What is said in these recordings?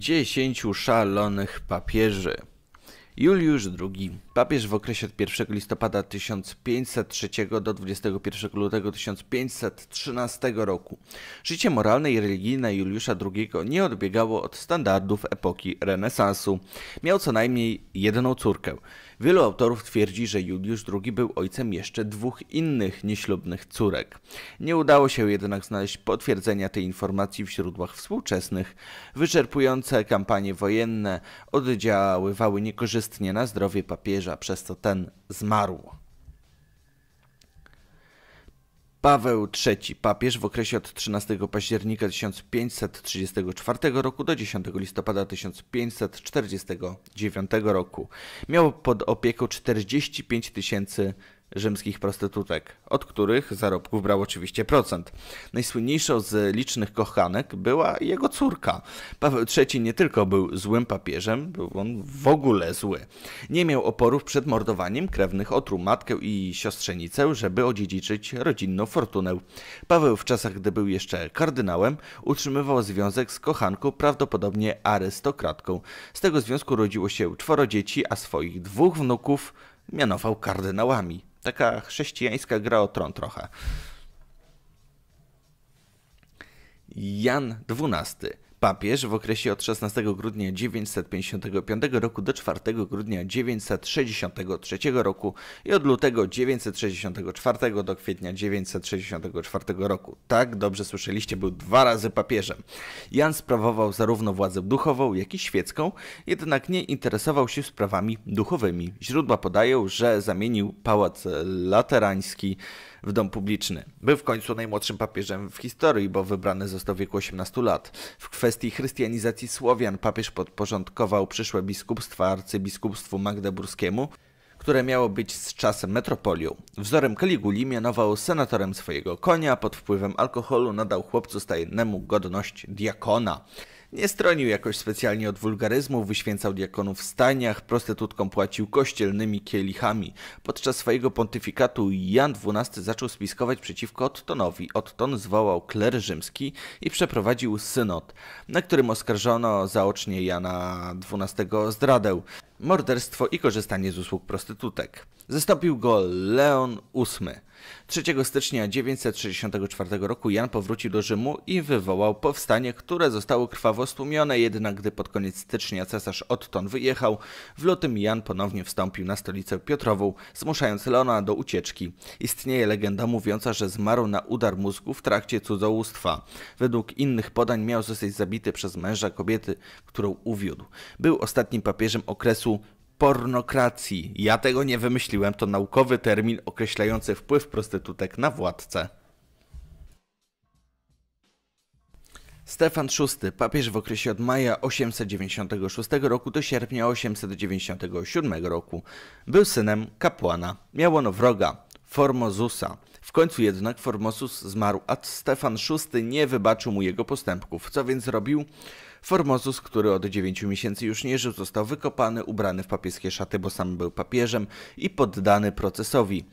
dziesięciu szalonych papieży. Juliusz II, papież w okresie od 1 listopada 1503 do 21 lutego 1513 roku. Życie moralne i religijne Juliusza II nie odbiegało od standardów epoki renesansu. Miał co najmniej jedną córkę. Wielu autorów twierdzi, że Juliusz II był ojcem jeszcze dwóch innych nieślubnych córek. Nie udało się jednak znaleźć potwierdzenia tej informacji w źródłach współczesnych. Wyczerpujące kampanie wojenne oddziaływały niekorzystnie na zdrowie papieża, przez co ten zmarł. Paweł III, papież w okresie od 13 października 1534 roku do 10 listopada 1549 roku miał pod opieką 45 tysięcy rzymskich prostytutek, od których zarobków brał oczywiście procent. Najsłynniejszą z licznych kochanek była jego córka. Paweł III nie tylko był złym papieżem, był on w ogóle zły. Nie miał oporów przed mordowaniem krewnych otru matkę i siostrzenicę, żeby odziedziczyć rodzinną fortunę. Paweł w czasach, gdy był jeszcze kardynałem, utrzymywał związek z kochanką, prawdopodobnie arystokratką. Z tego związku rodziło się czworo dzieci, a swoich dwóch wnuków mianował kardynałami. Taka chrześcijańska gra o tron trochę. Jan XII Papież w okresie od 16 grudnia 955 roku do 4 grudnia 963 roku i od lutego 964 do kwietnia 964 roku. Tak, dobrze słyszeliście, był dwa razy papieżem. Jan sprawował zarówno władzę duchową, jak i świecką, jednak nie interesował się sprawami duchowymi. Źródła podają, że zamienił pałac laterański w dom publiczny. Był w końcu najmłodszym papieżem w historii, bo wybrany został w wieku 18 lat. W kwestii kwestii chrystianizacji Słowian papież podporządkował przyszłe biskupstwa arcybiskupstwu magdeburskiemu, które miało być z czasem metropolią. Wzorem Kaliguli mianował senatorem swojego konia, pod wpływem alkoholu nadał chłopcu stajennemu godność diakona. Nie stronił jakoś specjalnie od wulgaryzmu, wyświęcał diakonów w stajniach, prostytutkom płacił kościelnymi kielichami. Podczas swojego pontyfikatu Jan XII zaczął spiskować przeciwko Ottonowi. Otton zwołał kler rzymski i przeprowadził synod, na którym oskarżono zaocznie Jana XII o zdradę morderstwo i korzystanie z usług prostytutek. Zastąpił go Leon VIII. 3 stycznia 964 roku Jan powrócił do Rzymu i wywołał powstanie, które zostało krwawo stłumione, jednak gdy pod koniec stycznia cesarz odtąd wyjechał, w lutym Jan ponownie wstąpił na stolicę Piotrową, zmuszając Leona do ucieczki. Istnieje legenda mówiąca, że zmarł na udar mózgu w trakcie cudzołóstwa. Według innych podań miał zostać zabity przez męża kobiety, którą uwiódł. Był ostatnim papieżem okresu pornokracji. Ja tego nie wymyśliłem, to naukowy termin określający wpływ prostytutek na władcę. Stefan VI, papież w okresie od maja 896 roku do sierpnia 897 roku, był synem kapłana. Miał ono wroga, Formozusa, w końcu jednak Formosus zmarł, a Stefan VI nie wybaczył mu jego postępków. Co więc zrobił Formosus, który od 9 miesięcy już nie żył, został wykopany, ubrany w papieskie szaty, bo sam był papieżem i poddany procesowi.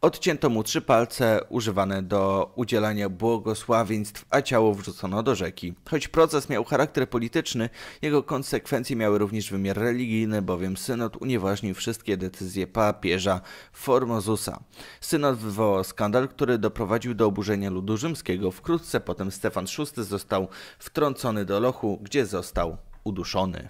Odcięto mu trzy palce używane do udzielania błogosławieństw, a ciało wrzucono do rzeki. Choć proces miał charakter polityczny, jego konsekwencje miały również wymiar religijny, bowiem synod unieważnił wszystkie decyzje papieża Formozusa. Synod wywołał skandal, który doprowadził do oburzenia ludu rzymskiego. Wkrótce potem Stefan VI został wtrącony do lochu, gdzie został uduszony.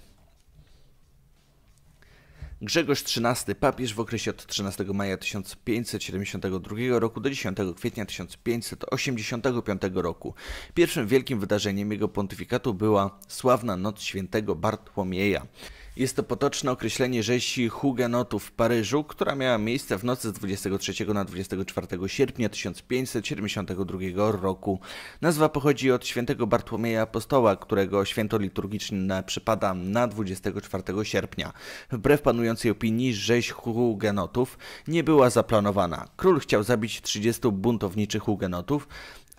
Grzegorz XIII, papież w okresie od 13 maja 1572 roku do 10 kwietnia 1585 roku. Pierwszym wielkim wydarzeniem jego pontyfikatu była sławna noc świętego Bartłomieja. Jest to potoczne określenie rzezi hugenotów w Paryżu, która miała miejsce w nocy z 23 na 24 sierpnia 1572 roku. Nazwa pochodzi od świętego Bartłomieja Apostoła, którego święto liturgiczne przypada na 24 sierpnia. Wbrew panującej opinii rzeź hugenotów nie była zaplanowana. Król chciał zabić 30 buntowniczych hugenotów,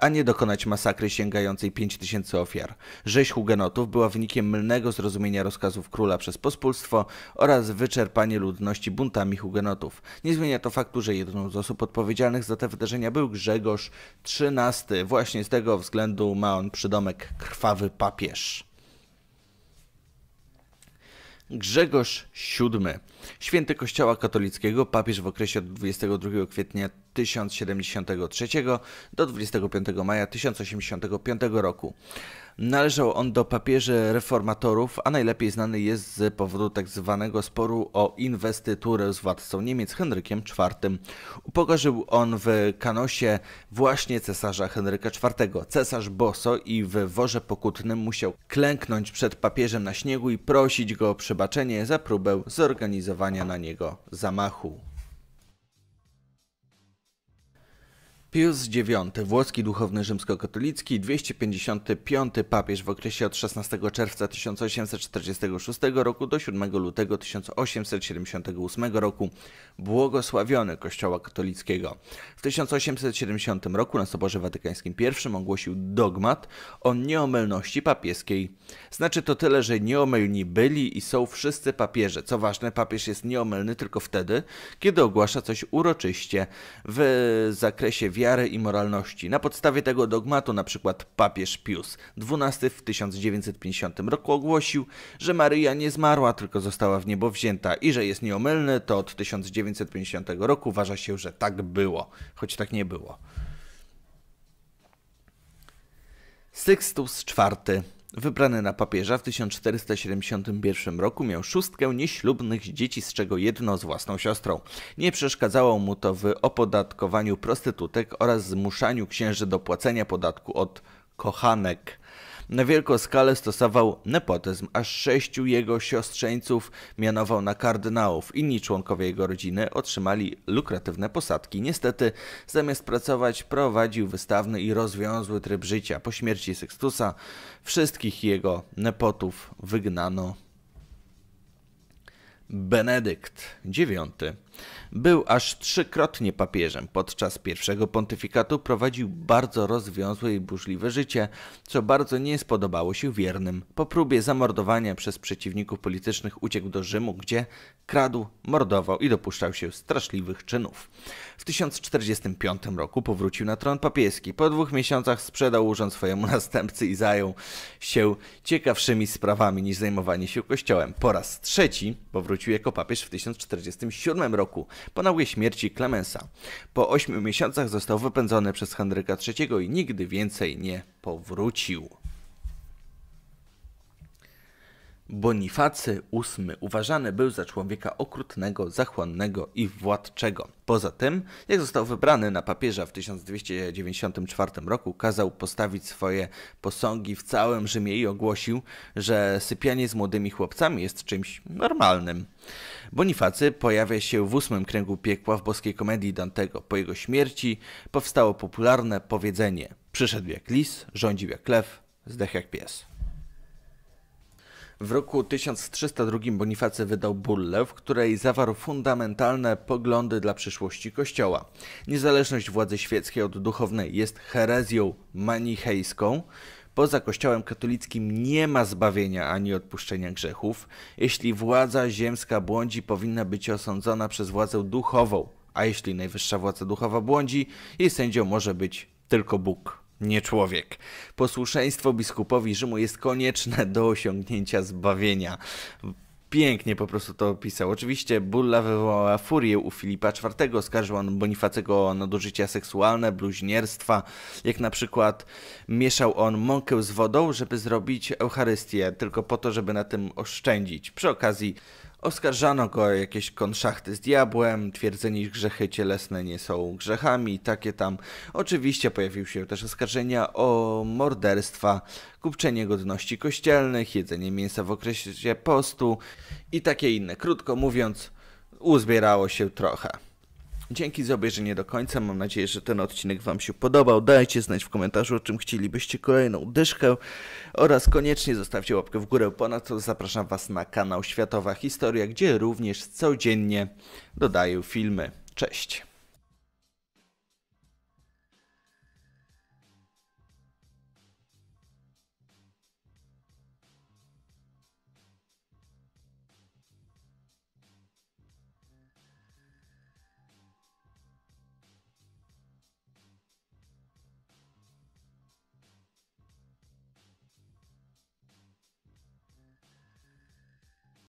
a nie dokonać masakry sięgającej 5000 ofiar. Rzeź hugenotów była wynikiem mylnego zrozumienia rozkazów króla przez pospólstwo oraz wyczerpanie ludności buntami hugenotów. Nie zmienia to faktu, że jedną z osób odpowiedzialnych za te wydarzenia był Grzegorz XIII. Właśnie z tego względu ma on przydomek krwawy papież. Grzegorz VII. Święty Kościoła Katolickiego, papież w okresie od 22 kwietnia 1073 do 25 maja 1085 roku. Należał on do papieży reformatorów, a najlepiej znany jest z powodu tzw. Tak sporu o inwestyturę z władcą Niemiec Henrykiem IV. Upokorzył on w Kanosie właśnie cesarza Henryka IV. Cesarz boso i w worze pokutnym musiał klęknąć przed papieżem na śniegu i prosić go o przebaczenie za próbę zorganizowania na niego zamachu. Pius IX, włoski duchowny rzymskokatolicki, 255 papież w okresie od 16 czerwca 1846 roku do 7 lutego 1878 roku, błogosławiony Kościoła katolickiego. W 1870 roku na Soborze Watykańskim I ogłosił dogmat o nieomylności papieskiej. Znaczy to tyle, że nieomylni byli i są wszyscy papieże. Co ważne, papież jest nieomylny tylko wtedy, kiedy ogłasza coś uroczyście w zakresie wiary i moralności. Na podstawie tego dogmatu na przykład papież Pius XII w 1950 roku ogłosił, że Maryja nie zmarła, tylko została w niebo wzięta i że jest nieomylny, to od 1950 roku uważa się, że tak było, choć tak nie było. Sixtus IV Wybrany na papieża w 1471 roku miał szóstkę nieślubnych dzieci, z czego jedno z własną siostrą. Nie przeszkadzało mu to w opodatkowaniu prostytutek oraz zmuszaniu księży do płacenia podatku od kochanek. Na wielką skalę stosował nepotyzm. Aż sześciu jego siostrzeńców mianował na kardynałów. Inni członkowie jego rodziny otrzymali lukratywne posadki. Niestety, zamiast pracować, prowadził wystawny i rozwiązły tryb życia. Po śmierci Sextusa wszystkich jego nepotów wygnano. Benedykt IX był aż trzykrotnie papieżem. Podczas pierwszego pontyfikatu prowadził bardzo rozwiązłe i burzliwe życie, co bardzo nie spodobało się wiernym. Po próbie zamordowania przez przeciwników politycznych uciekł do Rzymu, gdzie kradł, mordował i dopuszczał się straszliwych czynów. W 1045 roku powrócił na tron papieski. Po dwóch miesiącach sprzedał urząd swojemu następcy i zajął się ciekawszymi sprawami niż zajmowanie się kościołem. Po raz trzeci powrócił jako papież w 1047 roku roku, po nagłej śmierci Clemensa. Po ośmiu miesiącach został wypędzony przez Henryka III i nigdy więcej nie powrócił. Bonifacy VIII uważany był za człowieka okrutnego, zachłannego i władczego. Poza tym, jak został wybrany na papieża w 1294 roku, kazał postawić swoje posągi w całym Rzymie i ogłosił, że sypianie z młodymi chłopcami jest czymś normalnym. Bonifacy pojawia się w ósmym kręgu piekła w boskiej komedii Dantego. Po jego śmierci powstało popularne powiedzenie: Przyszedł jak lis, rządził jak lew, zdech jak pies. W roku 1302 Boniface wydał bullę, w której zawarł fundamentalne poglądy dla przyszłości Kościoła. Niezależność władzy świeckiej od duchownej jest herezją manichejską, Poza Kościołem katolickim nie ma zbawienia ani odpuszczenia grzechów. Jeśli władza ziemska błądzi, powinna być osądzona przez władzę duchową, a jeśli najwyższa władza duchowa błądzi, jej sędzią może być tylko Bóg nie człowiek. Posłuszeństwo biskupowi Rzymu jest konieczne do osiągnięcia zbawienia. Pięknie po prostu to opisał. Oczywiście bulla wywołała furię u Filipa IV, Skarżył on Bonifacego o nadużycia seksualne, bluźnierstwa, jak na przykład mieszał on mąkę z wodą, żeby zrobić Eucharystię, tylko po to, żeby na tym oszczędzić. Przy okazji Oskarżano go o jakieś konszachty z diabłem, twierdzenie, iż grzechy cielesne nie są grzechami, takie tam. Oczywiście pojawiły się też oskarżenia o morderstwa, kupczenie godności kościelnych, jedzenie mięsa w okresie postu i takie inne. Krótko mówiąc, uzbierało się trochę. Dzięki za obejrzenie do końca. Mam nadzieję, że ten odcinek Wam się podobał. Dajcie znać w komentarzu, o czym chcielibyście kolejną dyszkę oraz koniecznie zostawcie łapkę w górę. Ponadto zapraszam Was na kanał Światowa Historia, gdzie również codziennie dodaję filmy. Cześć!